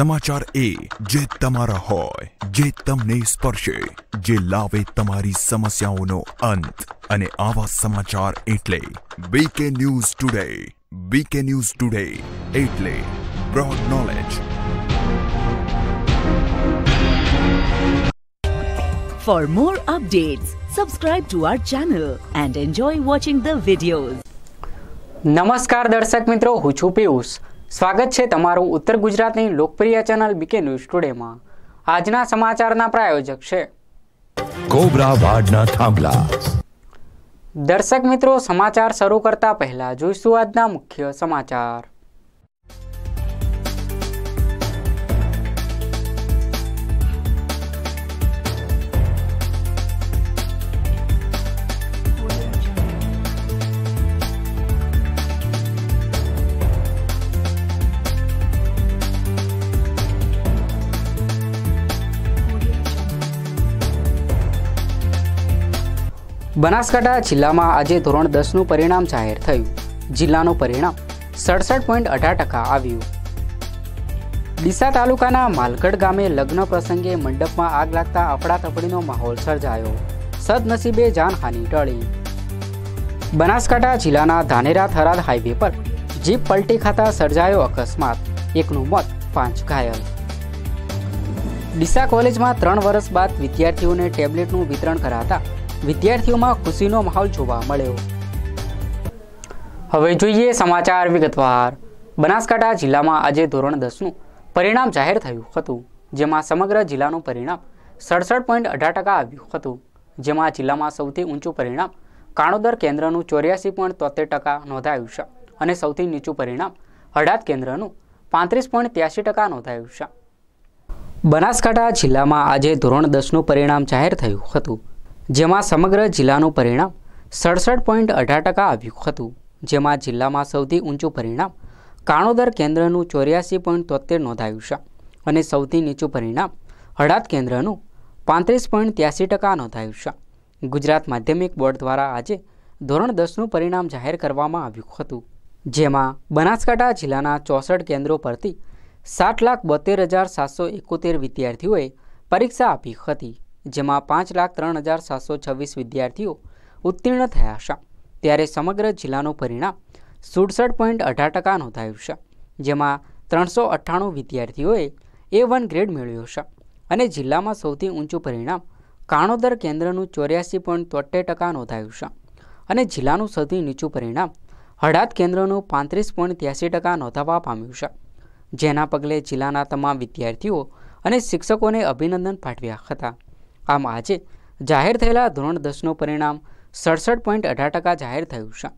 સમાચાર એ જે તમારા હોય જે તમને સ્પર્શે જે લાવે તમારી સમસ્યાઓનો અંત અને આવા સમાચાર એટલે BK news today BK news today એટલે broad knowledge for more updates, subscribe to our channel and enjoy watching the videos. નમસ્કાર દર્શક મિત્રો હું છું પિયુષ સ્વાગત છે તમારું ઉત્તર ગુજરાતની લોકપ્રિય ચેનલ બીકે ન્યૂઝ ટુડેમાં આજના સમાચારના પ્રાયોજક છે કોબરા વાડના થાંભલા દર્શક મિત્રો સમાચાર શરૂ કરતા પહેલા જોઈશું આજના મુખ્ય સમાચાર બનાસકાંઠા જિલ્લામાં આજે ધોરણ દસનું પરિણામ જાહેર થયું જિલ્લાનું પરિણામ સડસઠ પોઈન્ટ અઢાર ટકા આવ્યું ડીસા તાલુકાના માલગઢ ગામે લગ્ન પ્રસંગે મંડપમાં આગ લાગતા અફડાતફડીનો માહોલ સર્જાયો સદનસીબે જાનહાની ટળી બનાસકાંઠા જિલ્લાના ધાનેરા થરાદ હાઈવે પર જીપ પલટી ખાતા સર્જાયો અકસ્માત એકનું મોત પાંચ ઘાયલ ડીસા કોલેજમાં ત્રણ વર્ષ બાદ વિદ્યાર્થીઓને ટેબ્લેટનું વિતરણ કરાતા વિદ્યાર્થીઓમાં ખુશીનો માહોલ જોવા મળ્યો હવે જોઈએ સમાચાર વિગતવાર બનાસકાંઠા જિલ્લામાં આજે ધોરણ દસનું પરિણામ જાહેર થયું હતું જેમાં સમગ્ર જિલ્લાનું પરિણામ સડસઠ પોઈન્ટ અઢાર ટકા આવ્યું હતું જેમાં જિલ્લામાં સૌથી ઊંચું પરિણામ કાણોદર કેન્દ્રનું ચોર્યાસી પોઈન્ટ તોતેર ટકા નોંધાયું છે અને સૌથી નીચું પરિણામ હડાદ કેન્દ્રનું પાંત્રીસ પોઈન્ટ ત્યાસી ટકા નોંધાયું છે બનાસકાંઠા જિલ્લામાં આજે ધોરણ દસનું પરિણામ જાહેર થયું હતું જેમાં સમગ્ર જિલ્લાનું પરિણામ સડસઠ પોઈન્ટ અઢાર ટકા આવ્યું હતું જેમાં જિલ્લામાં સૌથી ઊંચું પરિણામ કાણોદર કેન્દ્રનું ચોર્યાસી પોઈન્ટ તોતેર નોંધાયું છે અને સૌથી નીચું પરિણામ હડાદ કેન્દ્રનું પાંત્રીસ પોઈન્ટ ત્યાસી ટકા નોંધાયું છે ગુજરાત માધ્યમિક બોર્ડ દ્વારા આજે ધોરણ દસનું પરિણામ જાહેર કરવામાં આવ્યું હતું જેમાં બનાસકાંઠા જિલ્લાના ચોસઠ કેન્દ્રો પરથી સાત લાખ બોતેર હજાર સાતસો એકોતેર વિદ્યાર્થીઓએ પરીક્ષા આપી હતી જેમાં પાંચ લાખ ત્રણ હજાર સાતસો છવ્વીસ વિદ્યાર્થીઓ ઉત્તીર્ણ થયા છે ત્યારે સમગ્ર જિલ્લાનું પરિણામ સુડસઠ પોઈન્ટ અઢાર ટકા નોંધાયું છે જેમાં ત્રણસો અઠ્ઠાણું વિદ્યાર્થીઓએ એ વન ગ્રેડ મેળવ્યો છે અને જિલ્લામાં સૌથી ઊંચું પરિણામ કાણોદર કેન્દ્રનું ચોર્યાસી પોઈન્ટ તોતેર ટકા નોંધાયું છે અને જિલ્લાનું સૌથી નીચું પરિણામ હડાદ કેન્દ્રનું પાંત્રીસ પોઈન્ટ ત્યાસી ટકા નોંધાવા પામ્યું છે જેના પગલે જિલ્લાના તમામ વિદ્યાર્થીઓ અને શિક્ષકોને અભિનંદન પાઠવ્યા હતા આમ આજે જાહેર થયેલા ધોરણ દસનું પરિણામ સડસઠ પોઈન્ટ અઢાર ટકા જાહેર થયું છે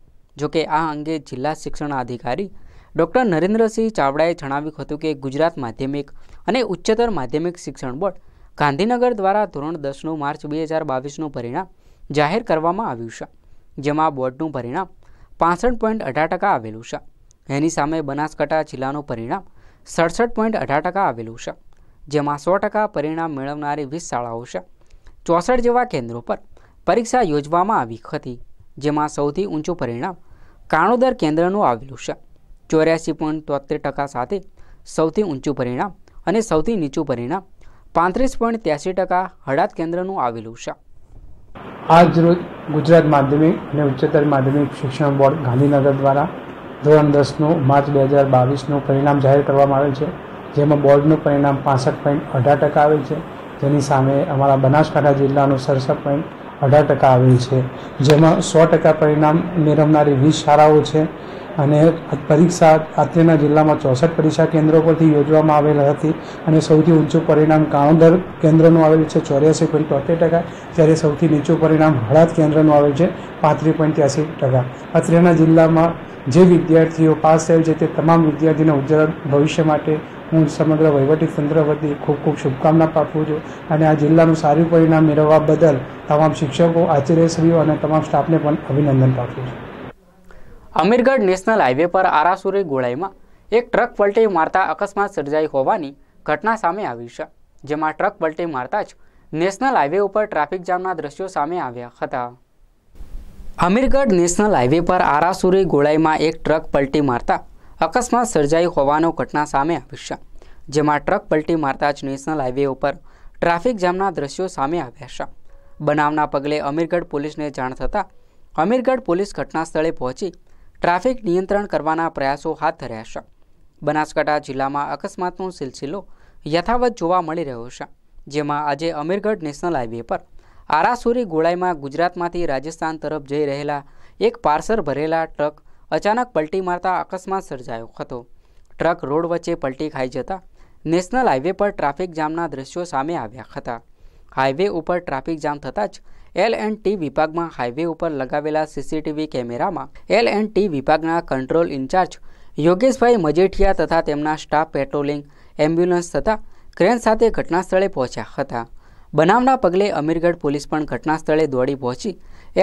જોકે આ અંગે જિલ્લા શિક્ષણ અધિકારી ડૉક્ટર નરેન્દ્રસિંહ ચાવડાએ જણાવ્યું હતું કે ગુજરાત માધ્યમિક અને ઉચ્ચતર માધ્યમિક શિક્ષણ બોર્ડ ગાંધીનગર દ્વારા ધોરણ દસનું માર્ચ બે હજાર બાવીસનું પરિણામ જાહેર કરવામાં આવ્યું છે જેમાં બોર્ડનું પરિણામ પાસઠ પોઈન્ટ અઢાર ટકા આવેલું છે એની સામે બનાસકાંઠા જિલ્લાનું પરિણામ સડસઠ પોઈન્ટ અઢાર ટકા આવેલું છે જેમાં સો ટકા પરિણામ મેળવનારી વીસ શાળાઓ છે ચોસઠ જેવા કેન્દ્રો પર પરીક્ષા યોજવામાં આવી હતી જેમાં સૌથી ઊંચું પરિણામ કાણોદર કેન્દ્રનું આવેલું છે ચોર્યાસી પોઈન્ટ તોતેર ટકા સાથે સૌથી ઊંચું પરિણામ અને સૌથી નીચું પરિણામ પાંત્રીસ પોઈન્ટ ત્યાસી ટકા હડાદ કેન્દ્રનું આવેલું છે આજ રોજ ગુજરાત માધ્યમિક અને ઉચ્ચતર માધ્યમિક શિક્ષણ બોર્ડ ગાંધીનગર દ્વારા ધોરણ દસનું માર્ચ બે હજાર બાવીસનું પરિણામ જાહેર કરવામાં આવેલ છે જેમાં બોર્ડનું પરિણામ પાસઠ પોઈન્ટ અઢાર ટકા આવેલ છે તેની સામે અમારા બનાસકાંઠા જિલ્લાનું સડસઠ પોઈન્ટ અઢાર ટકા આવેલ છે જેમાં સો ટકા પરિણામ મેળવનારી વીસ શાળાઓ છે અને પરીક્ષા અત્યારના જિલ્લામાં ચોસઠ પરીક્ષા કેન્દ્રો પરથી યોજવામાં આવેલ હતી અને સૌથી ઊંચું પરિણામ કાણોદર કેન્દ્રનું આવેલું છે ચોર્યાસી પોઈન્ટ તોતેર ટકા જ્યારે સૌથી નીચું પરિણામ હળાદ કેન્દ્રનું આવેલ છે પાંત્રીસ પોઈન્ટ ત્યાસી ટકા અત્રેના જિલ્લામાં જે વિદ્યાર્થીઓ પાસ થયેલ છે તે તમામ વિદ્યાર્થીઓને ઉજ્જવળ ભવિષ્ય માટે હું સમગ્ર વહીવટી તંત્ર વતી ખૂબ ખૂબ શુભકામના પાઠવું છું અને આ જિલ્લાનું સારું પરિણામ મેળવવા બદલ તમામ શિક્ષકો આચાર્યશ્રીઓ અને તમામ સ્ટાફને પણ અભિનંદન પાઠવું છું અમીરગઢ નેશનલ હાઈવે પર આરાસુરી ગોળાઈમાં એક ટ્રક પલટી મારતા અકસ્માત સર્જાઈ હોવાની ઘટના સામે આવી છે જેમાં ટ્રક પલટી મારતા જ નેશનલ હાઈવે ઉપર ટ્રાફિક જામના દ્રશ્યો સામે આવ્યા હતા અમીરગઢ નેશનલ હાઈવે પર આરાસુરી ગોળાઈમાં એક ટ્રક પલટી મારતા અકસ્માત સર્જાઈ હોવાનો ઘટના સામે આવી છે જેમાં ટ્રક પલટી મારતા જ નેશનલ હાઈવે ઉપર ટ્રાફિક જામના દ્રશ્યો સામે આવ્યા છે બનાવના પગલે અમીરગઢ પોલીસને જાણ થતાં અમીરગઢ પોલીસ ઘટના સ્થળે પહોંચી ટ્રાફિક નિયંત્રણ કરવાના પ્રયાસો હાથ ધર્યા છે બનાસકાંઠા જિલ્લામાં અકસ્માતનો સિલસિલો યથાવત જોવા મળી રહ્યો છે જેમાં આજે અમીરગઢ નેશનલ હાઈવે પર આરાસુરી ગોળાઈમાં ગુજરાતમાંથી રાજસ્થાન તરફ જઈ રહેલા એક પાર્સર ભરેલા ટ્રક અચાનક પલટી મારતા અકસ્માત સર્જાયો હતો ટ્રક રોડ વચ્ચે પલટી ખાઈ જતા નેશનલ હાઈવે પર ટ્રાફિક જામના દ્રશ્યો સામે આવ્યા હતા હાઈવે ઉપર ટ્રાફિક જામ થતાં જ એલ એન્ડ ટી વિભાગમાં હાઈવે ઉપર લગાવેલા સીસીટીવી કેમેરામાં એલ એન્ડ ટી વિભાગના કંટ્રોલ ઇન્ચાર્જ યોગેશભાઈ મજેઠિયા તથા તેમના સ્ટાફ પેટ્રોલિંગ એમ્બ્યુલન્સ તથા ક્રેન સાથે ઘટનાસ્થળે પહોંચ્યા હતા બનાવના પગલે અમીરગઢ પોલીસ પણ ઘટનાસ્થળે દોડી પહોંચી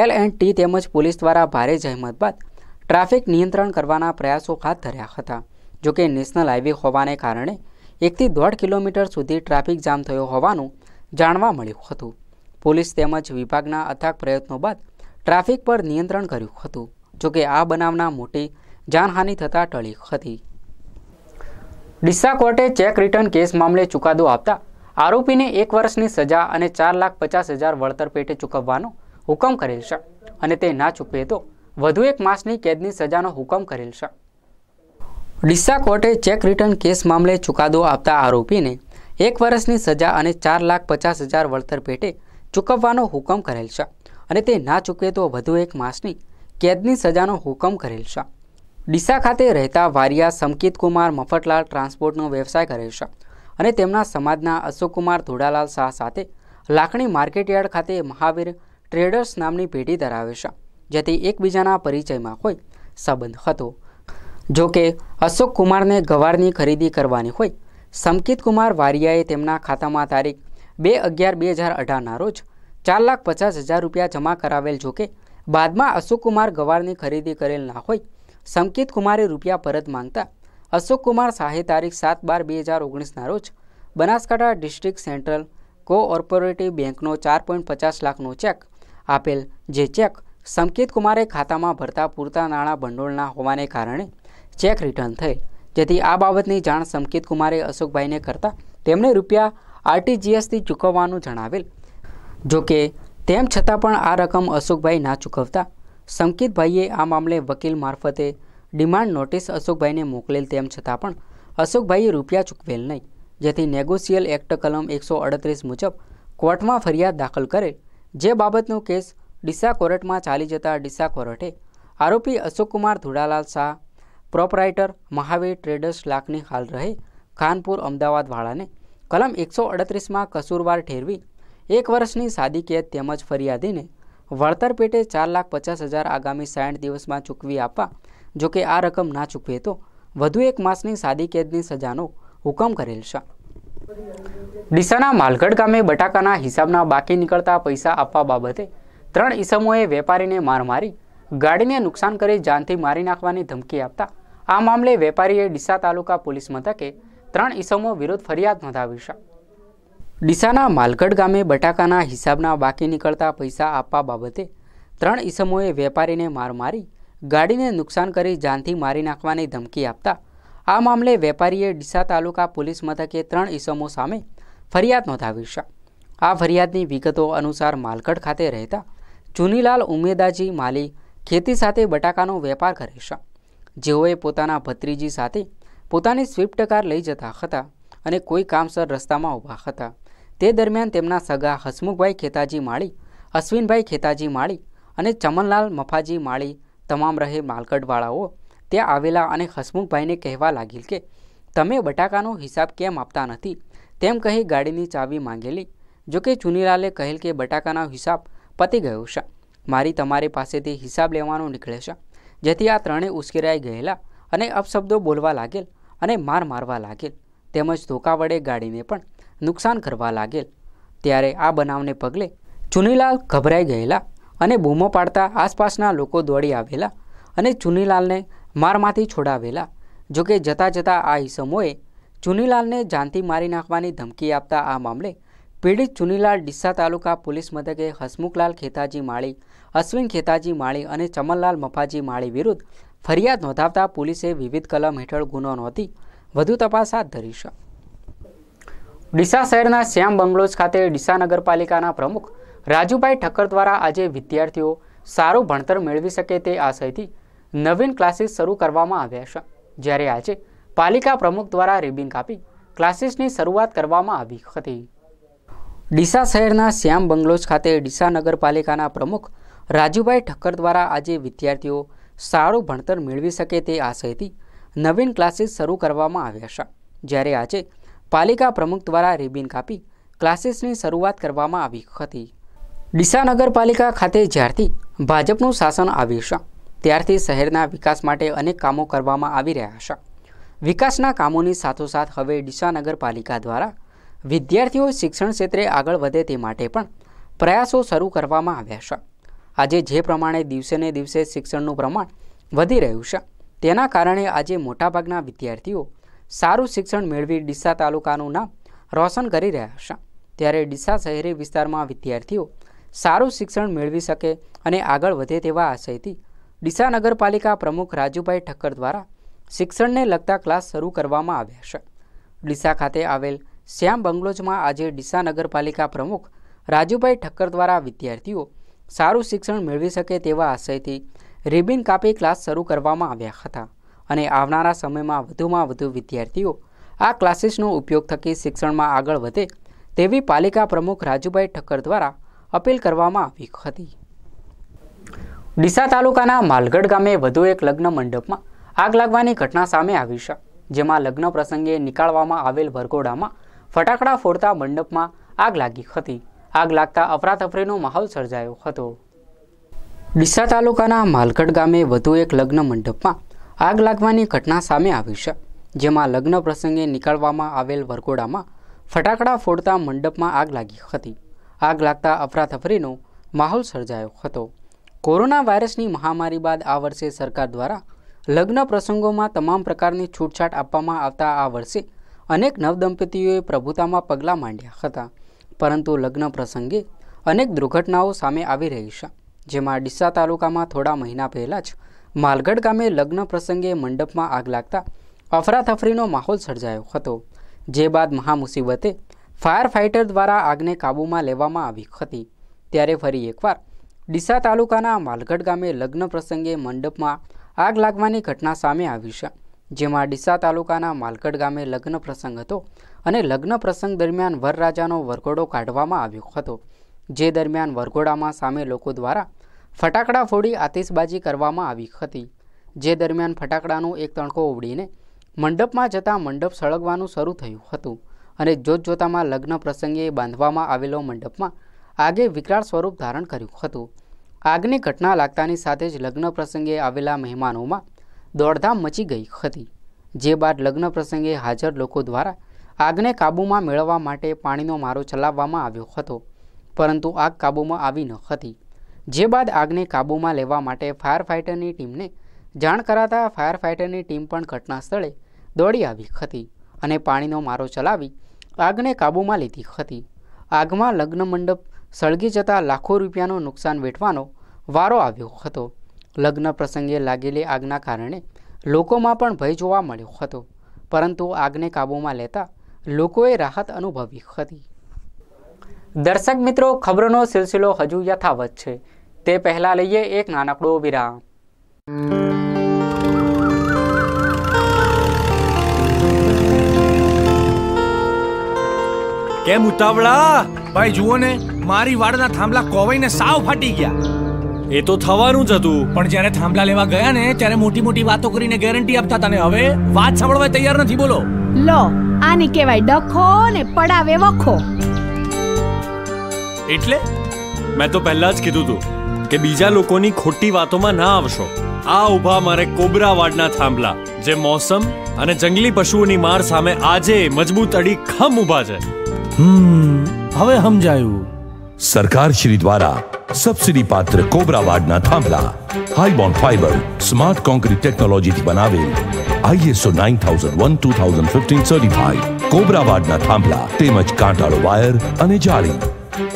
એલ એન્ડ ટી તેમજ પોલીસ દ્વારા ભારે જહેમત બાદ ટ્રાફિક નિયંત્રણ કરવાના પ્રયાસો હાથ ધર્યા હતા જોકે નેશનલ હાઈવે હોવાને કારણે એકથી દોઢ કિલોમીટર સુધી ટ્રાફિક જામ થયો હોવાનું જાણવા મળ્યું હતું પોલીસ તેમજ વિભાગના અથાક પ્રયત્નો બાદ ટ્રાફિક પર નિયંત્રણ કર્યું હતું જોકે આ બનાવના મોટી જાનહાનિ થતાં ટળી હતી ડીસા કોર્ટે ચેક રિટર્ન કેસ મામલે ચુકાદો આપતા આરોપીને એક વર્ષની સજા અને ચાર લાખ પચાસ હજાર વળતર પેટે ચૂકવવાનો હુકમ કરેલ છે અને તે ના ચૂકવે તો વધુ એક માસની કેદની સજાનો હુકમ કરેલ છે ડીસા કોર્ટે ચેક રિટર્ન કેસ મામલે ચુકાદો આપતા આરોપીને એક વર્ષની સજા અને ચાર લાખ પચાસ હજાર વળતર પેટે ચૂકવવાનો હુકમ કરેલ છે અને તે ના ચૂકે તો વધુ એક માસની કેદની સજાનો હુકમ કરેલ છે ડીસા ખાતે રહેતા વારિયા સમકિત કુમાર મફતલાલ ટ્રાન્સપોર્ટનો વ્યવસાય કરેલ છે અને તેમના સમાજના અશોકકુમાર ધોડાલાલ શાહ સાથે લાખણી માર્કેટયાર્ડ ખાતે મહાવીર ટ્રેડર્સ નામની પેઢી ધરાવે છે જેથી એકબીજાના પરિચયમાં કોઈ સંબંધ હતો જો કે અશોક કુમારને ગવારની ખરીદી કરવાની હોય સંકિત કુમાર વારિયાએ તેમના ખાતામાં તારીખ બે અગિયાર બે હજાર અઢારના રોજ ચાર લાખ પચાસ હજાર રૂપિયા જમા કરાવેલ જોકે બાદમાં અશોક કુમાર ગવારની ખરીદી કરેલ ના હોય સંકિત કુમારે રૂપિયા પરત માંગતા અશોક કુમાર શાહે તારીખ સાત બાર બે હજાર ઓગણીસના રોજ બનાસકાંઠા ડિસ્ટ્રિક્ટ સેન્ટ્રલ કોઓર્પોરેટિવ બેંકનો ચાર પોઈન્ટ પચાસ લાખનો ચેક આપેલ જે ચેક સંકેત કુમારે ખાતામાં ભરતા પૂરતા નાણાં ભંડોળના હોવાને કારણે ચેક રિટર્ન થઈ જેથી આ બાબતની જાણ સંકેત કુમારે અશોકભાઈને કરતાં તેમણે રૂપિયા આરટીજીએસથી ચૂકવવાનું જણાવેલ જોકે તેમ છતાં પણ આ રકમ અશોકભાઈ ના ચૂકવતા સંકેતભાઈએ આ મામલે વકીલ મારફતે ડિમાન્ડ નોટિસ અશોકભાઈને મોકલેલ તેમ છતાં પણ અશોકભાઈએ રૂપિયા ચૂકવેલ નહીં જેથી નેગોશિયલ એક્ટ કલમ એકસો અડત્રીસ મુજબ કોર્ટમાં ફરિયાદ દાખલ કરેલ જે બાબતનો કેસ ડીસા કોર્ટમાં ચાલી જતા ડીસા કોર્ટે આરોપી અશોકકુમાર ધુડાલાલ શાહ પ્રોપરાઇટર મહાવીર ટ્રેડર્સ લાખની હાલ રહે ખાનપુર અમદાવાદવાળાને કલમ એકસો અડત્રીસમાં કસૂરવાર ઠેરવી એક વર્ષની સાદી કેદ તેમજ ફરિયાદીને વળતર પેટે ચાર લાખ પચાસ હજાર આગામી સાઠ દિવસમાં ચૂકવી આપવા જો કે આ રકમ ના ચૂકવે તો વધુ એક માસની સાદી કેદની સજાનો હુકમ કરેલ છે ડીસાના માલગઢ ગામે બટાકાના હિસાબના બાકી નીકળતા પૈસા આપવા બાબતે ત્રણ ઈસમોએ વેપારીને માર મારી ગાડીને નુકસાન કરી જાનથી મારી નાખવાની ધમકી આપતા આ મામલે વેપારીએ ડીસા તાલુકા પોલીસ મથકે ત્રણ ઈસમો વિરુદ્ધ ફરિયાદ નોંધાવી છે ડીસાના માલગઢ ગામે બટાકાના હિસાબના બાકી નીકળતા પૈસા આપવા બાબતે ત્રણ ઈસમોએ વેપારીને માર મારી ગાડીને નુકસાન કરી જાનથી મારી નાખવાની ધમકી આપતા આ મામલે વેપારીએ ડીસા તાલુકા પોલીસ મથકે ત્રણ ઈસમો સામે ફરિયાદ નોંધાવી છે આ ફરિયાદની વિગતો અનુસાર માલગઢ ખાતે રહેતા ચુનીલાલ ઉમેદાજી માલી ખેતી સાથે બટાકાનો વેપાર કરે છે જેઓએ પોતાના ભત્રીજી સાથે પોતાની સ્વિફ્ટ કાર લઈ જતા હતા અને કોઈ કામસર રસ્તામાં ઊભા હતા તે દરમિયાન તેમના સગા હસમુખભાઈ ખેતાજી માળી અશ્વિનભાઈ ખેતાજી માળી અને ચમનલાલ મફાજી માળી તમામ રહે માલકડવાળાઓ ત્યાં આવેલા અને હસમુખભાઈને કહેવા લાગેલ કે તમે બટાકાનો હિસાબ કેમ આપતા નથી તેમ કહી ગાડીની ચાવી માંગેલી જોકે ચુનીલાલે કહેલ કે બટાકાનો હિસાબ પતી ગયું છે મારી તમારી પાસેથી હિસાબ લેવાનું નીકળે છે જેથી આ ત્રણેય ઉશ્કેરાઈ ગયેલા અને અપશબ્દો બોલવા લાગેલ અને માર મારવા લાગેલ તેમજ ધોકા વડે ગાડીને પણ નુકસાન કરવા લાગેલ ત્યારે આ બનાવને પગલે ચુનીલાલ ગભરાઈ ગયેલા અને બૂમો પાડતા આસપાસના લોકો દોડી આવેલા અને ચુનીલાલને મારમાંથી છોડાવેલા જોકે જતાં જતાં આ ઈસમોએ ચુનીલાલને જાનથી મારી નાખવાની ધમકી આપતા આ મામલે પીડિત ચુનીલાલ ડીસા તાલુકા પોલીસ મથકે હસમુખલાલ ખેતાજી માળી અશ્વિન ખેતાજી માળી અને ચમનલાલ મફાજી માળી વિરુદ્ધ ફરિયાદ નોંધાવતા પોલીસે વિવિધ કલમ હેઠળ ગુનો નોંધી વધુ તપાસ હાથ ધરી છે ડીસા શહેરના શ્યામ બંગલોઝ ખાતે ડીસા નગરપાલિકાના પ્રમુખ રાજુભાઈ ઠક્કર દ્વારા આજે વિદ્યાર્થીઓ સારું ભણતર મેળવી શકે તે આશયથી નવીન ક્લાસીસ શરૂ કરવામાં આવ્યા છે જ્યારે આજે પાલિકા પ્રમુખ દ્વારા રિબિન કાપી ક્લાસીસની શરૂઆત કરવામાં આવી હતી ડીસા શહેરના શ્યામ બંગલોજ ખાતે ડીસા નગરપાલિકાના પ્રમુખ રાજુભાઈ ઠક્કર દ્વારા આજે વિદ્યાર્થીઓ સારું ભણતર મેળવી શકે તે આશયથી નવીન ક્લાસીસ શરૂ કરવામાં આવ્યા છે જ્યારે આજે પાલિકા પ્રમુખ દ્વારા રિબિન કાપી ક્લાસીસની શરૂઆત કરવામાં આવી હતી ડીસા નગરપાલિકા ખાતે જ્યારથી ભાજપનું શાસન આવ્યું છે ત્યારથી શહેરના વિકાસ માટે અનેક કામો કરવામાં આવી રહ્યા છે વિકાસના કામોની સાથોસાથ હવે ડીસા નગરપાલિકા દ્વારા વિદ્યાર્થીઓ શિક્ષણ ક્ષેત્રે આગળ વધે તે માટે પણ પ્રયાસો શરૂ કરવામાં આવ્યા છે આજે જે પ્રમાણે દિવસેને દિવસે શિક્ષણનું પ્રમાણ વધી રહ્યું છે તેના કારણે આજે મોટાભાગના વિદ્યાર્થીઓ સારું શિક્ષણ મેળવી ડીસા તાલુકાનું નામ રોશન કરી રહ્યા છે ત્યારે ડીસા શહેરી વિસ્તારમાં વિદ્યાર્થીઓ સારું શિક્ષણ મેળવી શકે અને આગળ વધે તેવા આશયથી ડીસા નગરપાલિકા પ્રમુખ રાજુભાઈ ઠક્કર દ્વારા શિક્ષણને લગતા ક્લાસ શરૂ કરવામાં આવ્યા છે ડીસા ખાતે આવેલ શ્યામ બંગલોજમાં આજે ડીસા નગરપાલિકા પ્રમુખ રાજુભાઈ ઠક્કર દ્વારા વિદ્યાર્થીઓ સારું શિક્ષણ મેળવી શકે તેવા આશયથી રિબિન કાપી ક્લાસ શરૂ કરવામાં આવ્યા હતા અને આવનારા સમયમાં વધુમાં વધુ વિદ્યાર્થીઓ આ ક્લાસીસનો ઉપયોગ થકી શિક્ષણમાં આગળ વધે તેવી પાલિકા પ્રમુખ રાજુભાઈ ઠક્કર દ્વારા અપીલ કરવામાં આવી હતી ડીસા તાલુકાના માલગઢ ગામે વધુ એક લગ્ન મંડપમાં આગ લાગવાની ઘટના સામે આવી છે જેમાં લગ્ન પ્રસંગે નીકાળવામાં આવેલ વરઘોડામાં ફટાકડા ફોડતા મંડપમાં આગ લાગી હતી આગ લાગતા અફરાતફરીનો માહોલ સર્જાયો હતો ડીસા તાલુકાના માલકડ ગામે વધુ એક લગ્ન મંડપમાં આગ લાગવાની ઘટના સામે આવી છે જેમાં લગ્ન પ્રસંગે નીકળવામાં આવેલ વરઘોડામાં ફટાકડા ફોડતા મંડપમાં આગ લાગી હતી આગ લાગતા અફરાતફરીનો માહોલ સર્જાયો હતો કોરોના વાયરસની મહામારી બાદ આ વર્ષે સરકાર દ્વારા લગ્ન પ્રસંગોમાં તમામ પ્રકારની છૂટછાટ આપવામાં આવતા આ વર્ષે અનેક નવદંપતીઓએ પ્રભુતામાં પગલાં માંડ્યા હતા પરંતુ લગ્ન પ્રસંગે અનેક દુર્ઘટનાઓ સામે આવી રહી છે જેમાં ડીસા તાલુકામાં થોડા મહિના પહેલાં જ માલગઢ ગામે લગ્ન પ્રસંગે મંડપમાં આગ લાગતા અફરાતફરીનો માહોલ સર્જાયો હતો જે બાદ મહામુસીબતે ફાયર ફાઇટર દ્વારા આગને કાબૂમાં લેવામાં આવી હતી ત્યારે ફરી એકવાર ડીસા તાલુકાના માલગઢ ગામે લગ્ન પ્રસંગે મંડપમાં આગ લાગવાની ઘટના સામે આવી છે જેમાં ડીસા તાલુકાના માલકડ ગામે લગ્ન પ્રસંગ હતો અને લગ્ન પ્રસંગ દરમિયાન વરરાજાનો વરઘોડો કાઢવામાં આવ્યો હતો જે દરમિયાન વરઘોડામાં સામે લોકો દ્વારા ફટાકડા ફોડી આતિશબાજી કરવામાં આવી હતી જે દરમિયાન ફટાકડાનો એક તણકો ઉડીને મંડપમાં જતાં મંડપ સળગવાનું શરૂ થયું હતું અને જોતજોતામાં લગ્ન પ્રસંગે બાંધવામાં આવેલો મંડપમાં આગે વિકરાળ સ્વરૂપ ધારણ કર્યું હતું આગની ઘટના લાગતાની સાથે જ લગ્ન પ્રસંગે આવેલા મહેમાનોમાં દોડધામ મચી ગઈ હતી જે બાદ લગ્ન પ્રસંગે હાજર લોકો દ્વારા આગને કાબૂમાં મેળવવા માટે પાણીનો મારો ચલાવવામાં આવ્યો હતો પરંતુ આગ કાબૂમાં આવી ન હતી જે બાદ આગને કાબૂમાં લેવા માટે ફાયર ફાઇટરની ટીમને જાણ કરાતા ફાયર ફાઇટરની ટીમ પણ ઘટના સ્થળે દોડી આવી હતી અને પાણીનો મારો ચલાવી આગને કાબૂમાં લીધી હતી આગમાં લગ્ન મંડપ સળગી જતાં લાખો રૂપિયાનું નુકસાન વેઠવાનો વારો આવ્યો હતો લગ્ન પ્રસંગે લાગેલી આગના કારણે લોકોમાં પણ ભય જોવા મળ્યો હતો પરંતુ આગને કાબૂમાં લેતા લોકોએ રાહત અનુભવી હતી દર્શક મિત્રો ખબરનો સિલસિલો હજુ યથાવત છે તે પહેલા લઈએ એક નાનકડો વિરામ કેમ ઉતાવળા ભાઈ જુઓ ને મારી વાડના થાંભલા કોવાઈને સાવ ફાટી ગયા એ તો થવાનું જ હતું પણ જ્યારે થાંભલા લેવા ગયા ને ત્યારે મોટી મોટી વાતો કરીને ગેરંટી આપતા હતા હવે વાત સાંભળવા તૈયાર નથી બોલો લો આને કહેવાય ડખો ને પડાવે વખો એટલે મેં તો પહેલા જ કીધું તું કે બીજા લોકોની ખોટી વાતોમાં ના આવશો આ ઊભા મારે કોબરા વાડના થાંભલા જે મોસમ અને જંગલી પશુઓની માર સામે આજે મજબૂત અડી ખમ ઊભા છે હમ હવે સમજાયું સરકાર શ્રી દ્વારા સબસિડી પાત્ર કોબરાવાડના થાંભલા હાઈબોન્ડ ફાઈબર સ્માર્ટ કોન્ક્રીટ ટેકનોલોજીથી બનાવેલ ISO nine thousand one two thousand fifteen certified કોબરાવાડના થાંભલા તેમજ કાંટાળો વાયર અને જાળી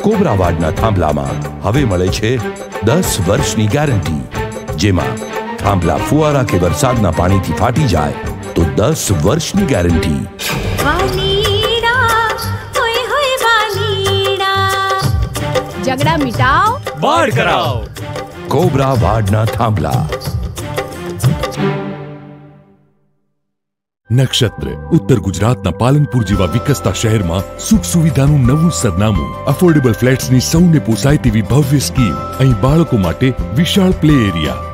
કોબરાવાડના થાંભલામાં હવે મળે છે દસ વર્ષની ગેરંટી જેમાં થાંભલા ફુવારા કે વરસાદના પાણીથી ફાટી જાય તો દસ વર્ષની ગેરંટી झगड़ा मिटाओ वाढ कराओ कोबरा वाढणं थांबला નક્ષત્ર ઉત્તર ગુજરાતના પાલનપુર જેવા વિકસતા શહેરમાં સુખ સુવિધાનું નવું સરનામું અફોર્ડેબલ ફ્લેટ્સની સૌને પોસાય તેવી ભવ્ય સ્કીમ અહીં બાળકો માટે વિશાળ પ્લે એરિયા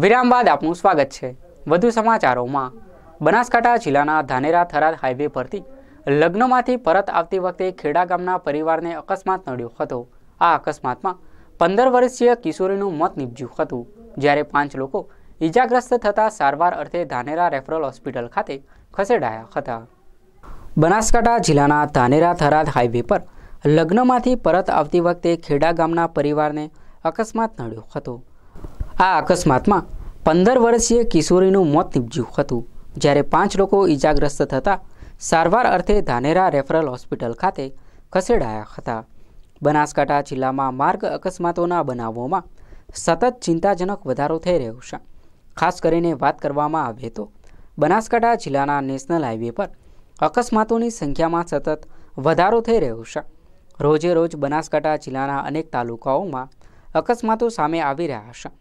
વિરામ બાદ આપનું સ્વાગત છે વધુ સમાચારોમાં બનાસકાંઠા જિલ્લાના ધાનેરા થરાદ હાઈવે પરથી લગ્નમાંથી પરત આવતી વખતે ખેડા ગામના પરિવારને અકસ્માત નડ્યો હતો આ અકસ્માતમાં પંદર વર્ષીય કિશોરીનું મત નીપજ્યું હતું જ્યારે પાંચ લોકો ઈજાગ્રસ્ત થતા સારવાર અર્થે ધાનેરા રેફરલ હોસ્પિટલ ખાતે ખસેડાયા હતા બનાસકાંઠા જિલ્લાના ધાનેરા થરાદ હાઈવે પર લગ્નમાંથી પરત આવતી વખતે ખેડા ગામના પરિવારને અકસ્માત નડ્યો હતો આ અકસ્માતમાં પંદર વર્ષીય કિશોરીનું મોત નીપજ્યું હતું જ્યારે પાંચ લોકો ઈજાગ્રસ્ત થતા સારવાર અર્થે ધાનેરા રેફરલ હોસ્પિટલ ખાતે ખસેડાયા હતા બનાસકાંઠા જિલ્લામાં માર્ગ અકસ્માતોના બનાવોમાં સતત ચિંતાજનક વધારો થઈ રહ્યો છે ખાસ કરીને વાત કરવામાં આવે તો બનાસકાંઠા જિલ્લાના નેશનલ હાઈવે પર અકસ્માતોની સંખ્યામાં સતત વધારો થઈ રહ્યો છે રોજે રોજ બનાસકાંઠા જિલ્લાના અનેક તાલુકાઓમાં અકસ્માતો સામે આવી રહ્યા છે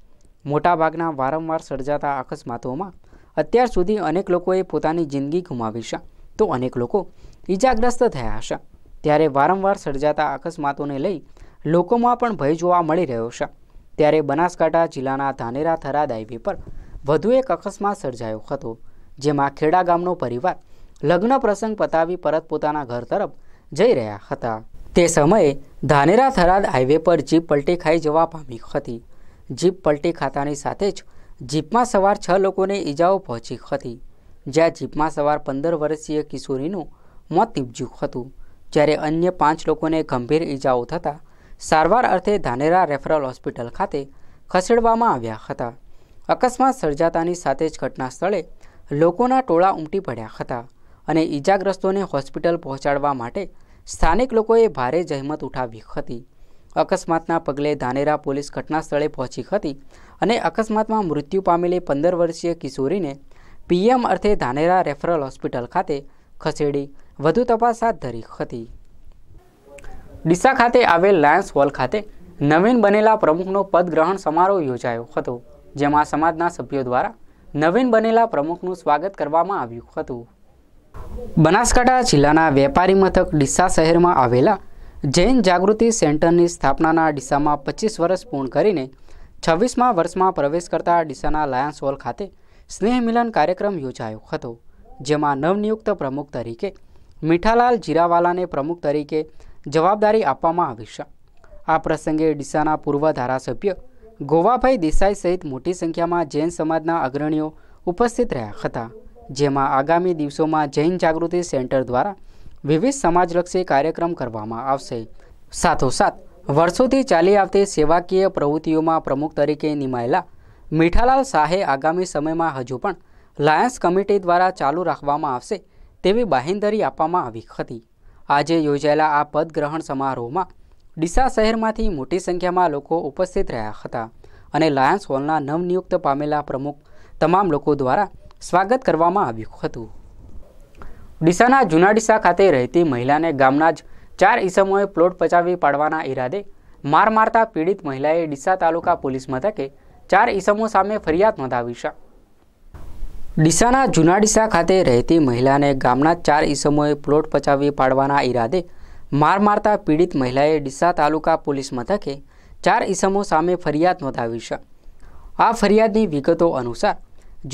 મોટાભાગના વારંવાર સર્જાતા અકસ્માતોમાં અત્યાર સુધી અનેક લોકોએ પોતાની જિંદગી ગુમાવી છે તો અનેક લોકો ઈજાગ્રસ્ત થયા હશે ત્યારે વારંવાર સર્જાતા અકસ્માતોને લઈ લોકોમાં પણ ભય જોવા મળી રહ્યો છે ત્યારે બનાસકાંઠા જિલ્લાના ધાનેરા થરાદ હાઈવે પર વધુ એક અકસ્માત સર્જાયો હતો જેમાં ખેડા ગામનો પરિવાર લગ્ન પ્રસંગ પતાવી પરત પોતાના ઘર તરફ જઈ રહ્યા હતા તે સમયે ધાનેરા થરાદ હાઈવે પર જીપ પલટી ખાઈ જવા પામી હતી જીપ પલટી ખાતાની સાથે જ જીપમાં સવાર છ લોકોને ઈજાઓ પહોંચી હતી જ્યાં જીપમાં સવાર પંદર વર્ષીય કિશોરીનું મોત નીપજ્યું હતું જ્યારે અન્ય પાંચ લોકોને ગંભીર ઈજાઓ થતાં સારવાર અર્થે ધાનેરા રેફરલ હોસ્પિટલ ખાતે ખસેડવામાં આવ્યા હતા અકસ્માત સર્જાતાની સાથે જ ઘટના સ્થળે લોકોના ટોળા ઉમટી પડ્યા હતા અને ઈજાગ્રસ્તોને હોસ્પિટલ પહોંચાડવા માટે સ્થાનિક લોકોએ ભારે જહેમત ઉઠાવી હતી અકસ્માતના પગલે ધાનેરા પોલીસ ઘટના સ્થળે પહોંચી હતી અને અકસ્માતમાં મૃત્યુ પામેલી પંદર વર્ષીય કિશોરીને પીએમ અર્થે ધાનેરા રેફરલ હોસ્પિટલ ખાતે ખસેડી વધુ તપાસ હાથ ધરી હતી ડીસા ખાતે આવેલ લાયન્સ હોલ ખાતે નવીન બનેલા પ્રમુખનો પદગ્રહણ સમારોહ યોજાયો હતો જેમાં સમાજના સભ્યો દ્વારા નવીન બનેલા પ્રમુખનું સ્વાગત કરવામાં આવ્યું હતું બનાસકાંઠા જિલ્લાના વેપારી મથક ડીસા શહેરમાં આવેલા જૈન જાગૃતિ સેન્ટરની સ્થાપનાના ડીસામાં પચીસ વર્ષ પૂર્ણ કરીને છવ્વીસમાં વર્ષમાં પ્રવેશ કરતા ડીસાના લાયન્સ હોલ ખાતે સ્નેહ મિલન કાર્યક્રમ યોજાયો હતો જેમાં નવનિયુક્ત પ્રમુખ તરીકે મીઠાલાલ જીરાવાલાને પ્રમુખ તરીકે જવાબદારી આપવામાં આવી છે આ પ્રસંગે ડીસાના પૂર્વ ધારાસભ્ય ગોવાભાઈ દેસાઈ સહિત મોટી સંખ્યામાં જૈન સમાજના અગ્રણીઓ ઉપસ્થિત રહ્યા હતા જેમાં આગામી દિવસોમાં જૈન જાગૃતિ સેન્ટર દ્વારા વિવિધ સમાજલક્ષી કાર્યક્રમ કરવામાં આવશે સાથોસાથ વર્ષોથી ચાલી આવતી સેવાકીય પ્રવૃત્તિઓમાં પ્રમુખ તરીકે નિમાયેલા મીઠાલાલ શાહે આગામી સમયમાં હજુ પણ લાયન્સ કમિટી દ્વારા ચાલુ રાખવામાં આવશે તેવી બાહેંધરી આપવામાં આવી હતી આજે યોજાયેલા આ પદગ્રહણ સમારોહમાં ડીસા શહેરમાંથી મોટી સંખ્યામાં લોકો ઉપસ્થિત રહ્યા હતા અને લાયન્સ હોલના નવનિયુક્ત પામેલા પ્રમુખ તમામ લોકો દ્વારા સ્વાગત કરવામાં આવ્યું હતું ડીસાના જૂના ખાતે રહેતી મહિલાને ગામના જ ચાર ઈસમોએ પ્લોટ પચાવી પાડવાના ઈરાદે માર મારતા પીડિત મહિલાએ ડીસા તાલુકા પોલીસ મથકે ચાર ઈસમો સામે ફરિયાદ નોંધાવી છે ડીસાના જુનાડીસા ખાતે રહેતી મહિલાને ગામના ચાર ઈસમોએ પ્લોટ પચાવી પાડવાના ઈરાદે માર મારતા પીડિત મહિલાએ ડીસા તાલુકા પોલીસ મથકે ચાર ઈસમો સામે ફરિયાદ નોંધાવી છે આ ફરિયાદની વિગતો અનુસાર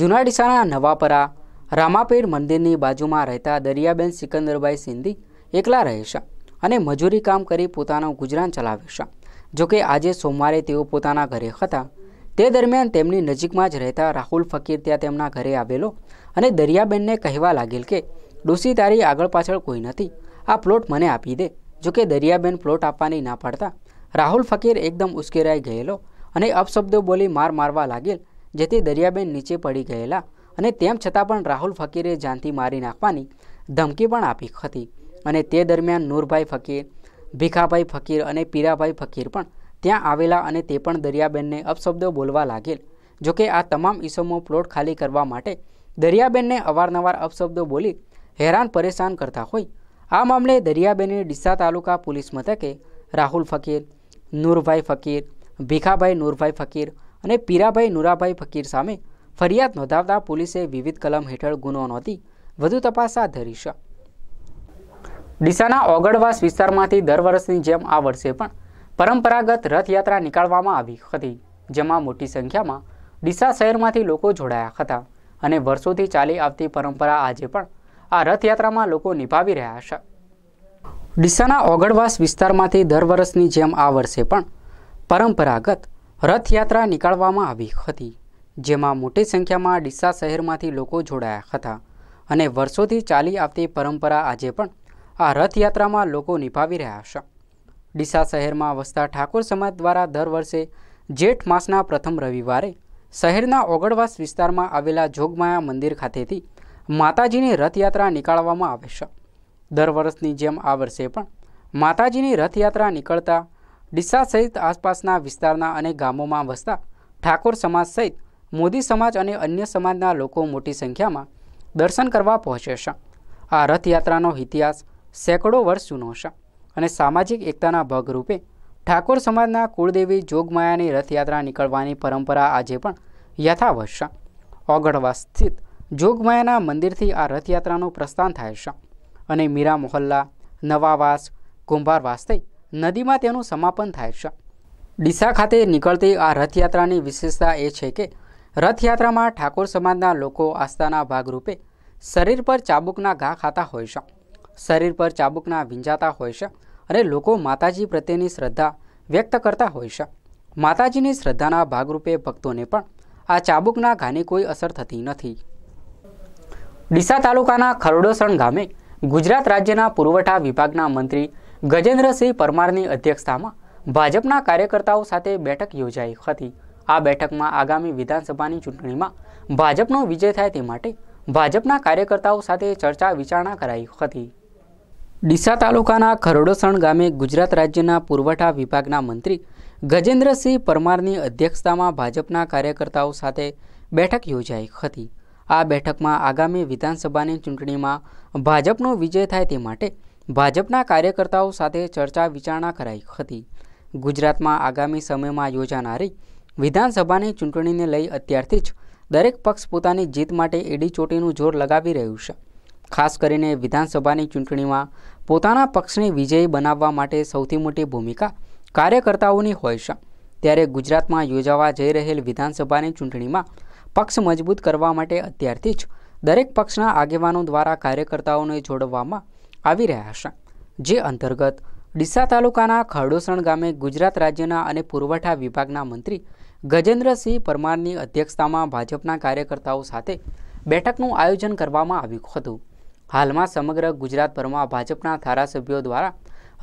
જૂના નવાપરા રામાપીર મંદિરની બાજુમાં રહેતા દરિયાબેન સિકંદરભાઈ સિંધી એકલા રહેશા અને મજૂરી કામ કરી પોતાનું ગુજરાન ચલાવેશા જોકે આજે સોમવારે તેઓ પોતાના ઘરે હતા તે દરમિયાન તેમની નજીકમાં જ રહેતા રાહુલ ફકીર ત્યાં તેમના ઘરે આવેલો અને દરિયાબેનને કહેવા લાગેલ કે ડોસી તારી આગળ પાછળ કોઈ નથી આ પ્લોટ મને આપી દે જોકે દરિયાબેન પ્લોટ આપવાની ના પાડતા રાહુલ ફકીર એકદમ ઉશ્કેરાઈ ગયેલો અને અપશબ્દો બોલી માર મારવા લાગેલ જેથી દરિયાબેન નીચે પડી ગયેલા અને તેમ છતાં પણ રાહુલ ફકીરે જાનથી મારી નાખવાની ધમકી પણ આપી હતી અને તે દરમિયાન નૂરભાઈ ફકીર ભીખાભાઈ ફકીર અને પીરાભાઈ ફકીર પણ ત્યાં આવેલા અને તે પણ દરિયાબેનને અપશબ્દો બોલવા લાગેલ જોકે આ તમામ ઈસમો પ્લોટ ખાલી કરવા માટે દરિયાબેનને અવારનવાર અપશબ્દો બોલી હેરાન પરેશાન કરતા હોય આ મામલે દરિયાબેને ડીસા તાલુકા પોલીસ મથકે રાહુલ ફકીર નૂરભાઈ ફકીર ભીખાભાઈ નૂરભાઈ ફકીર અને પીરાભાઈ નૂરાભાઈ ફકીર સામે ફરિયાદ નોંધાવતા પોલીસે વિવિધ કલમ હેઠળ ગુનો નોંધી વધુ તપાસ હાથ ધરી છે ડીસાના ઓગળવાસ વિસ્તારમાંથી દર વર્ષની જેમ આ વર્ષે પણ પરંપરાગત રથયાત્રા નીકાળવામાં આવી હતી જેમાં મોટી સંખ્યામાં ડીસા શહેરમાંથી લોકો જોડાયા હતા અને વર્ષોથી ચાલી આવતી પરંપરા આજે પણ આ રથયાત્રામાં લોકો નિભાવી રહ્યા છે ડીસાના ઓગળવાસ વિસ્તારમાંથી દર વર્ષની જેમ આ વર્ષે પણ પરંપરાગત રથયાત્રા નીકાળવામાં આવી હતી જેમાં મોટી સંખ્યામાં ડીસા શહેરમાંથી લોકો જોડાયા હતા અને વર્ષોથી ચાલી આવતી પરંપરા આજે પણ આ રથયાત્રામાં લોકો નિભાવી રહ્યા છે ડીસા શહેરમાં વસતા ઠાકોર સમાજ દ્વારા દર વર્ષે જેઠ માસના પ્રથમ રવિવારે શહેરના ઓગળવાસ વિસ્તારમાં આવેલા જોગમાયા મંદિર ખાતેથી માતાજીની રથયાત્રા નીકાળવામાં આવે છે દર વર્ષની જેમ આ વર્ષે પણ માતાજીની રથયાત્રા નીકળતા ડીસા સહિત આસપાસના વિસ્તારના અનેક ગામોમાં વસતા ઠાકોર સમાજ સહિત મોદી સમાજ અને અન્ય સમાજના લોકો મોટી સંખ્યામાં દર્શન કરવા પહોંચે છે આ રથયાત્રાનો ઇતિહાસ સેંકડો વર્ષ જૂનો છે અને સામાજિક એકતાના ભાગરૂપે ઠાકોર સમાજના કુળદેવી જોગમાયાની રથયાત્રા નીકળવાની પરંપરા આજે પણ યથાવત છે ઓગઢવા સ્થિત જોગમાયાના મંદિરથી આ રથયાત્રાનું પ્રસ્થાન થાય છે અને મીરા મોહલ્લા નવાવાસ કુંભારવાસ થઈ નદીમાં તેનું સમાપન થાય છે ડીસા ખાતે નીકળતી આ રથયાત્રાની વિશેષતા એ છે કે રથયાત્રામાં ઠાકોર સમાજના લોકો આસ્થાના ભાગરૂપે શરીર પર ચાબુકના ઘા ખાતા હોય છે શરીર પર ચાબુકના ભીંજાતા હોય છે અને લોકો માતાજી પ્રત્યેની શ્રદ્ધા વ્યક્ત કરતા હોય છે માતાજીની શ્રદ્ધાના ભાગરૂપે ભક્તોને પણ આ ચાબુકના ઘાની કોઈ અસર થતી નથી ડીસા તાલુકાના ખરડોસણ ગામે ગુજરાત રાજ્યના પુરવઠા વિભાગના મંત્રી ગજેન્દ્રસિંહ પરમારની અધ્યક્ષતામાં ભાજપના કાર્યકર્તાઓ સાથે બેઠક યોજાઈ હતી આ બેઠકમાં આગામી વિધાનસભાની ચૂંટણીમાં ભાજપનો વિજય થાય તે માટે ભાજપના કાર્યકર્તાઓ સાથે ચર્ચા વિચારણા કરાઈ હતી ડીસા તાલુકાના ખરડોસણ ગામે ગુજરાત રાજ્યના પુરવઠા વિભાગના મંત્રી ગજેન્દ્રસિંહ પરમારની અધ્યક્ષતામાં ભાજપના કાર્યકર્તાઓ સાથે બેઠક યોજાઈ હતી આ બેઠકમાં આગામી વિધાનસભાની ચૂંટણીમાં ભાજપનો વિજય થાય તે માટે ભાજપના કાર્યકર્તાઓ સાથે ચર્ચા વિચારણા કરાઈ હતી ગુજરાતમાં આગામી સમયમાં યોજાનારી વિધાનસભાની ચૂંટણીને લઈ અત્યારથી જ દરેક પક્ષ પોતાની જીત માટે એડી એડીચોટીનું જોર લગાવી રહ્યું છે ખાસ કરીને વિધાનસભાની ચૂંટણીમાં પોતાના પક્ષને વિજયી બનાવવા માટે સૌથી મોટી ભૂમિકા કાર્યકર્તાઓની હોય છે ત્યારે ગુજરાતમાં યોજાવા જઈ રહેલ વિધાનસભાની ચૂંટણીમાં પક્ષ મજબૂત કરવા માટે અત્યારથી જ દરેક પક્ષના આગેવાનો દ્વારા કાર્યકર્તાઓને જોડવામાં આવી રહ્યા છે જે અંતર્ગત ડીસા તાલુકાના ખરડોસણ ગામે ગુજરાત રાજ્યના અને પુરવઠા વિભાગના મંત્રી ગજેન્દ્રસિંહ પરમારની અધ્યક્ષતામાં ભાજપના કાર્યકર્તાઓ સાથે બેઠકનું આયોજન કરવામાં આવ્યું હતું હાલમાં સમગ્ર ગુજરાતભરમાં ભાજપના ધારાસભ્યો દ્વારા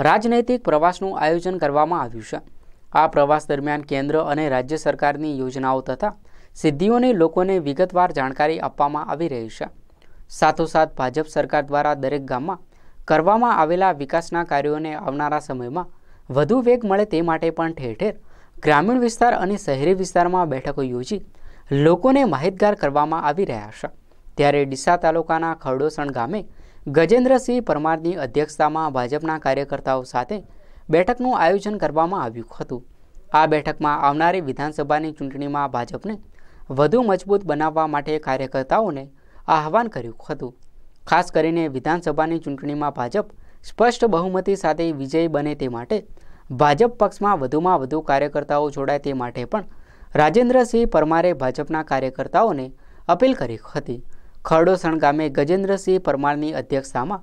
રાજનૈતિક પ્રવાસનું આયોજન કરવામાં આવ્યું છે આ પ્રવાસ દરમિયાન કેન્દ્ર અને રાજ્ય સરકારની યોજનાઓ તથા સિદ્ધિઓની લોકોને વિગતવાર જાણકારી આપવામાં આવી રહી છે સાથોસાથ ભાજપ સરકાર દ્વારા દરેક ગામમાં કરવામાં આવેલા વિકાસના કાર્યોને આવનારા સમયમાં વધુ વેગ મળે તે માટે પણ ઠેર ઠેર ગ્રામીણ વિસ્તાર અને શહેરી વિસ્તારમાં બેઠકો યોજી લોકોને માહિતગાર કરવામાં આવી રહ્યા છે ત્યારે ડીસા તાલુકાના ખરડોસણ ગામે ગજેન્દ્રસિંહ પરમારની અધ્યક્ષતામાં ભાજપના કાર્યકર્તાઓ સાથે બેઠકનું આયોજન કરવામાં આવ્યું હતું આ બેઠકમાં આવનારી વિધાનસભાની ચૂંટણીમાં ભાજપને વધુ મજબૂત બનાવવા માટે કાર્યકર્તાઓને આહવાન કર્યું હતું ખાસ કરીને વિધાનસભાની ચૂંટણીમાં ભાજપ સ્પષ્ટ બહુમતી સાથે વિજય બને તે માટે ભાજપ પક્ષમાં વધુમાં વધુ કાર્યકર્તાઓ જોડાય તે માટે પણ રાજેન્દ્રસિંહ પરમારે ભાજપના કાર્યકર્તાઓને અપીલ કરી હતી ખરડોસણ ગામે ગજેન્દ્રસિંહ પરમારની અધ્યક્ષતામાં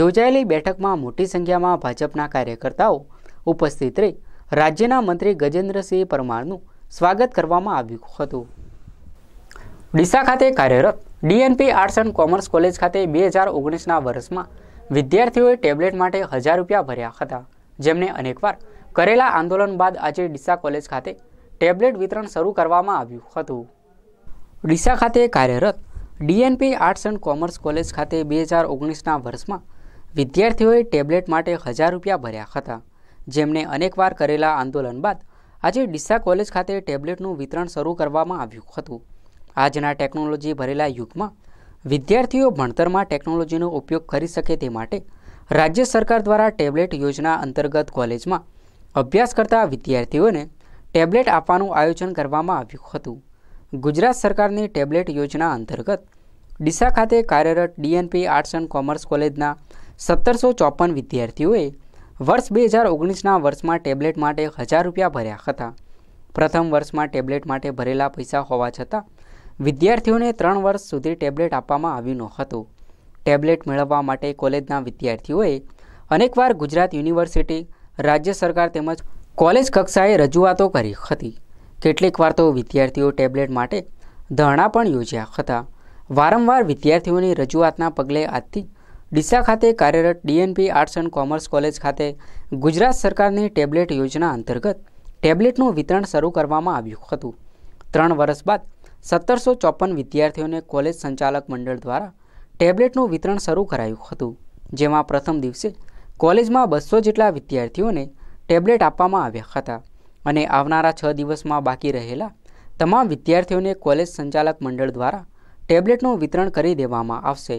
યોજાયેલી બેઠકમાં મોટી સંખ્યામાં ભાજપના કાર્યકર્તાઓ ઉપસ્થિત રહી રાજ્યના મંત્રી ગજેન્દ્રસિંહ પરમારનું સ્વાગત કરવામાં આવ્યું હતું ડીસા ખાતે કાર્યરત DNP arts and commerce college ખાતે બે હજાર ઓગણીસના વર્ષમાં વિદ્યાર્થીઓએ ટેબ્લેટ માટે હજાર રૂપિયા ભર્યા હતા જેમને અનેકવાર કરેલા આંદોલન બાદ આજે ડીસા કોલેજ ખાતે ટેબ્લેટ વિતરણ શરૂ કરવામાં આવ્યું હતું ડીસા ખાતે કાર્યરત DNP arts and commerce college ખાતે બે હજાર ઓગણીસના વર્ષમાં વિદ્યાર્થીઓએ ટેબ્લેટ માટે હજાર રૂપિયા ભર્યા હતા જેમને અનેકવાર કરેલા આંદોલન બાદ આજે ડીસા કોલેજ ખાતે ટેબ્લેટનું વિતરણ શરૂ કરવામાં આવ્યું હતું આજના ટેકનોલોજી ભરેલા યુગમાં વિદ્યાર્થીઓ ભણતરમાં ટેકનોલોજીનો ઉપયોગ કરી શકે તે માટે રાજ્ય સરકાર દ્વારા ટેબ્લેટ યોજના અંતર્ગત કોલેજમાં અભ્યાસ કરતા વિદ્યાર્થીઓને ટેબ્લેટ આપવાનું આયોજન કરવામાં આવ્યું હતું ગુજરાત સરકારની ટેબ્લેટ યોજના અંતર્ગત ડીસા ખાતે કાર્યરત ડીએનપી આર્ટ્સ એન્ડ કોમર્સ કોલેજના સત્તરસો ચોપન વિદ્યાર્થીઓએ વર્ષ બે હજાર ઓગણીસના વર્ષમાં ટેબ્લેટ માટે હજાર રૂપિયા ભર્યા હતા પ્રથમ વર્ષમાં ટેબ્લેટ માટે ભરેલા પૈસા હોવા છતાં વિદ્યાર્થીઓને ત્રણ વર્ષ સુધી ટેબ્લેટ આપવામાં આવ્યું ન હતું ટેબ્લેટ મેળવવા માટે કોલેજના વિદ્યાર્થીઓએ અનેકવાર ગુજરાત યુનિવર્સિટી રાજ્ય સરકાર તેમજ કોલેજ કક્ષાએ રજૂઆતો કરી હતી કેટલીક વાર તો વિદ્યાર્થીઓ ટેબ્લેટ માટે ધરણા પણ યોજ્યા હતા વારંવાર વિદ્યાર્થીઓની રજૂઆતના પગલે આજથી ડીસા ખાતે કાર્યરત DNP arts and commerce college ખાતે ગુજરાત સરકારની ટેબ્લેટ યોજના અંતર્ગત ટેબ્લેટનું વિતરણ શરૂ કરવામાં આવ્યું હતું ત્રણ વર્ષ બાદ સત્તરસો ચોપન વિદ્યાર્થીઓને કોલેજ સંચાલક મંડળ દ્વારા ટેબ્લેટનું વિતરણ શરૂ કરાયું હતું જેમાં પ્રથમ દિવસે કોલેજમાં બસો જેટલા વિદ્યાર્થીઓને ટેબ્લેટ આપવામાં આવ્યા હતા અને આવનારા છ દિવસમાં બાકી રહેલા તમામ વિદ્યાર્થીઓને કોલેજ સંચાલક મંડળ દ્વારા ટેબ્લેટનું વિતરણ કરી દેવામાં આવશે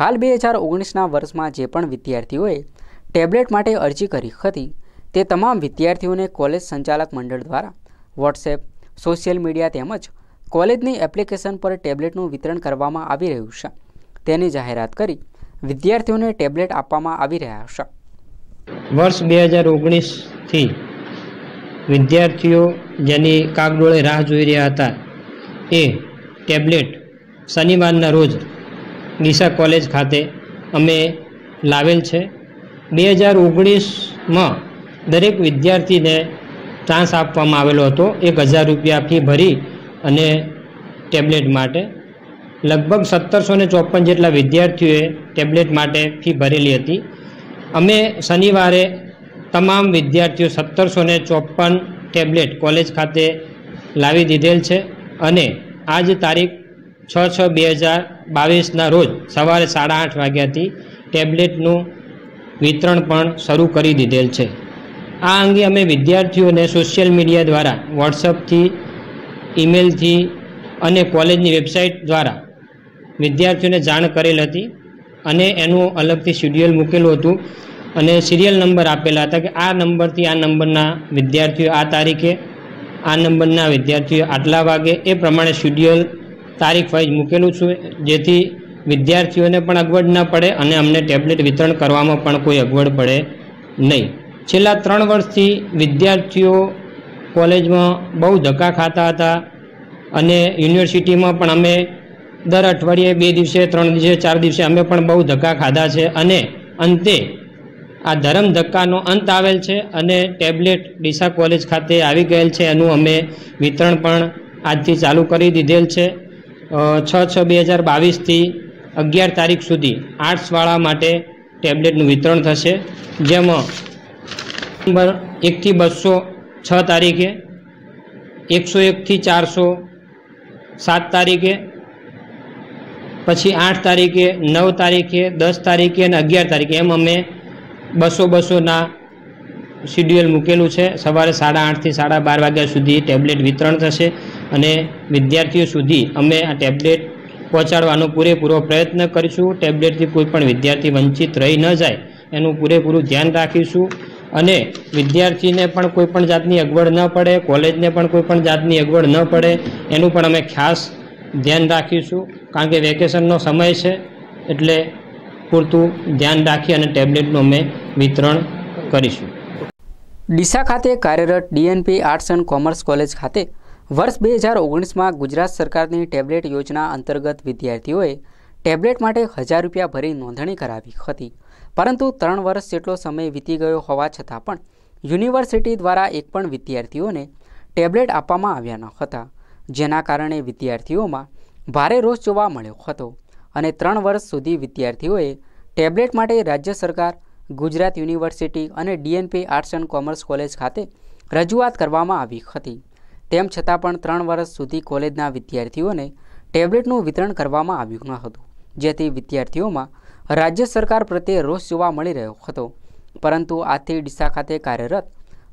હાલ બે હજાર ઓગણીસના વર્ષમાં જે પણ વિદ્યાર્થીઓએ ટેબ્લેટ માટે અરજી કરી હતી તે તમામ વિદ્યાર્થીઓને કોલેજ સંચાલક મંડળ દ્વારા વોટ્સએપ સોશિયલ મીડિયા તેમજ કોલેજની એપ્લિકેશન પર ટેબ્લેટનું વિતરણ કરવામાં આવી રહ્યું છે તેની જાહેરાત કરી વિદ્યાર્થીઓને ટેબ્લેટ આપવામાં આવી રહ્યા છે વર્ષ બે હજાર ઓગણીસથી વિદ્યાર્થીઓ જેની કાગડોળે રાહ જોઈ રહ્યા હતા એ ટેબ્લેટ શનિવારના રોજ ડીસા કોલેજ ખાતે અમે લાવેલ છે બે હજાર ઓગણીસમાં દરેક વિદ્યાર્થીને ચાન્સ આપવામાં આવેલો હતો એક હજાર રૂપિયા ફી ભરી અને ટેબ્લેટ માટે લગભગ સત્તરસો ને ચોપન જેટલા વિદ્યાર્થીઓએ ટેબ્લેટ માટે ફી ભરેલી હતી અમે શનિવારે તમામ વિદ્યાર્થીઓ સત્તરસો ને ચોપન ટેબ્લેટ કોલેજ ખાતે લાવી દીધેલ છે અને આજ તારીખ છ છ બે હજાર બાવીસના રોજ સવારે સાડા આઠ વાગ્યાથી ટેબ્લેટનું વિતરણ પણ શરૂ કરી દીધેલ છે આ અંગે અમે વિદ્યાર્થીઓને સોશિયલ મીડિયા દ્વારા વોટ્સઅપથી ઈમેલથી અને કોલેજની વેબસાઇટ દ્વારા વિદ્યાર્થીઓને જાણ કરેલ હતી અને એનું અલગથી શિડ્યુઅલ મૂકેલું હતું અને સિરિયલ નંબર આપેલા હતા કે આ નંબરથી આ નંબરના વિદ્યાર્થીઓ આ તારીખે આ નંબરના વિદ્યાર્થીઓ આટલા વાગે એ પ્રમાણે શિડ્યુઅલ તારીખ વાઇઝ મૂકેલું છું જેથી વિદ્યાર્થીઓને પણ અગવડ ન પડે અને અમને ટેબ્લેટ વિતરણ કરવામાં પણ કોઈ અગવડ પડે નહીં છેલ્લા ત્રણ વર્ષથી વિદ્યાર્થીઓ કોલેજમાં બહુ ધક્કા ખાતા હતા અને યુનિવર્સિટીમાં પણ અમે દર અઠવાડિયે બે દિવસે ત્રણ દિવસે ચાર દિવસે અમે પણ બહુ ધક્કા ખાધા છે અને અંતે આ ધરમ ધક્કાનો અંત આવેલ છે અને ટેબ્લેટ ડીસા કોલેજ ખાતે આવી ગયેલ છે એનું અમે વિતરણ પણ આજથી ચાલુ કરી દીધેલ છે છ છ બે હજાર બાવીસથી અગિયાર તારીખ સુધી આર્ટ્સવાળા માટે ટેબ્લેટનું વિતરણ થશે જેમાં નંબર એકથી બસો છ તારીખે એકસો એકથી ચારસો સાત તારીખે પછી આઠ તારીખે નવ તારીખે દસ તારીખે અને અગિયાર તારીખે એમ અમે બસો બસોના શિડ્યુઅલ મૂકેલું છે સવારે સાડા આઠથી સાડા બાર વાગ્યા સુધી ટેબ્લેટ વિતરણ થશે અને વિદ્યાર્થીઓ સુધી અમે આ ટેબ્લેટ પહોંચાડવાનો પૂરેપૂરો પ્રયત્ન કરીશું ટેબ્લેટથી કોઈ પણ વિદ્યાર્થી વંચિત રહી ન જાય એનું પૂરેપૂરું ધ્યાન રાખીશું અને વિદ્યાર્થીને પણ કોઈપણ જાતની અગવડ ન પડે કોલેજને પણ કોઈપણ જાતની અગવડ ન પડે એનું પણ અમે ખાસ ધ્યાન રાખીશું કારણ કે વેકેશનનો સમય છે એટલે પૂરતું ધ્યાન રાખી અને ટેબ્લેટનું અમે વિતરણ કરીશું ડીસા ખાતે કાર્યરત DNP arts and commerce college ખાતે વર્ષ બે હજાર ઓગણીસમાં ગુજરાત સરકારની ટેબ્લેટ યોજના અંતર્ગત વિદ્યાર્થીઓએ ટેબ્લેટ માટે હજાર રૂપિયા ભરી નોંધણી કરાવી હતી પરંતુ ત્રણ વર્ષ જેટલો સમય વીતી ગયો હોવા છતાં પણ યુનિવર્સિટી દ્વારા એક પણ વિદ્યાર્થીઓને ટેબ્લેટ આપવામાં આવ્યા ન હતા જેના કારણે વિદ્યાર્થીઓમાં ભારે રોષ જોવા મળ્યો હતો અને ત્રણ વર્ષ સુધી વિદ્યાર્થીઓએ ટેબ્લેટ માટે રાજ્ય સરકાર ગુજરાત યુનિવર્સિટી અને DNP arts and commerce college ખાતે રજૂઆત કરવામાં આવી હતી તેમ છતાં પણ ત્રણ વર્ષ સુધી કોલેજના વિદ્યાર્થીઓને ટેબ્લેટનું વિતરણ કરવામાં આવ્યું ન હતું જેથી વિદ્યાર્થીઓમાં રાજ્ય સરકાર પ્રત્યે રોષ જોવા મળી રહ્યો હતો પરંતુ આથી ડીસા ખાતે કાર્યરત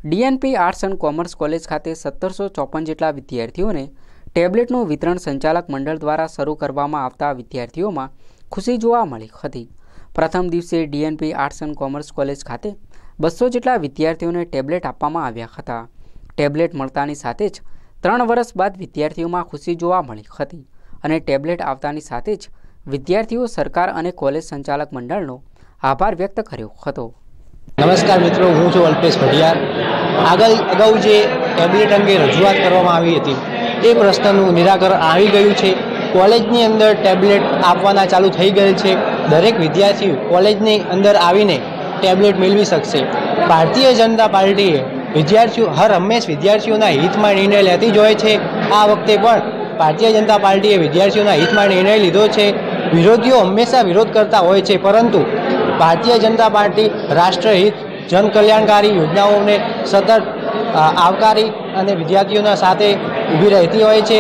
DNP arts and commerce college ખાતે સત્તરસો ચોપન જેટલા વિદ્યાર્થીઓને ટેબ્લેટનું વિતરણ સંચાલક મંડળ દ્વારા શરૂ કરવામાં આવતા વિદ્યાર્થીઓમાં ખુશી જોવા મળી હતી પ્રથમ દિવસે DNP arts and commerce college ખાતે બસો જેટલા વિદ્યાર્થીઓને ટેબ્લેટ આપવામાં આવ્યા હતા ટેબ્લેટ મળતાની સાથે જ ત્રણ વર્ષ બાદ વિદ્યાર્થીઓમાં ખુશી જોવા મળી હતી અને ટેબ્લેટ આવતાની સાથે જ વિદ્યાર્થીઓ સરકાર અને કોલેજ સંચાલક મંડળનો આભાર વ્યક્ત કર્યો હતો નમસ્કાર મિત્રો હું છું અલ્પેશ ભટિયાર આગળ અગાઉ જે કેબિનેટ અંગે રજૂઆત કરવામાં આવી હતી એ પ્રશ્નનું નિરાકરણ આવી ગયું છે કોલેજની અંદર ટેબ્લેટ આપવાના ચાલુ થઈ ગયેલ છે દરેક વિદ્યાર્થી કોલેજની અંદર આવીને ટેબ્લેટ મેળવી શકશે ભારતીય જનતા પાર્ટીએ વિદ્યાર્થીઓ હર હંમેશ વિદ્યાર્થીઓના હિતમાં નિર્ણય લેતી જ હોય છે આ વખતે પણ ભારતીય જનતા પાર્ટીએ વિદ્યાર્થીઓના હિતમાં નિર્ણય લીધો છે વિરોધીઓ હંમેશા વિરોધ કરતા હોય છે પરંતુ ભારતીય જનતા પાર્ટી રાષ્ટ્રહિત જનકલ્યાણકારી યોજનાઓને સતત આવકારી અને વિદ્યાર્થીઓના સાથે ઊભી રહેતી હોય છે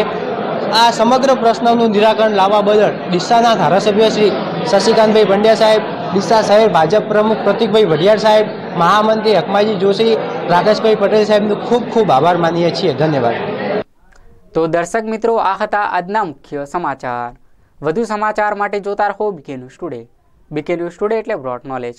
આ સમગ્ર પ્રશ્નનું નિરાકરણ લાવવા બદલ ડીસાના ધારાસભ્ય શ્રી શશિકાંતભાઈ પંડ્યા સાહેબ ડીસા શહેર ભાજપ પ્રમુખ પ્રતિકભાઈ વઢિયાર સાહેબ મહામંત્રી હકમાજી જોશી રાકેશભાઈ પટેલ સાહેબનું ખૂબ ખૂબ આભાર માનીએ છીએ ધન્યવાદ તો દર્શક મિત્રો આ હતા આજના મુખ્ય સમાચાર વધુ સમાચાર માટે જોતા રહો BK news today BK news today એટલે બ્રોડ નોલેજ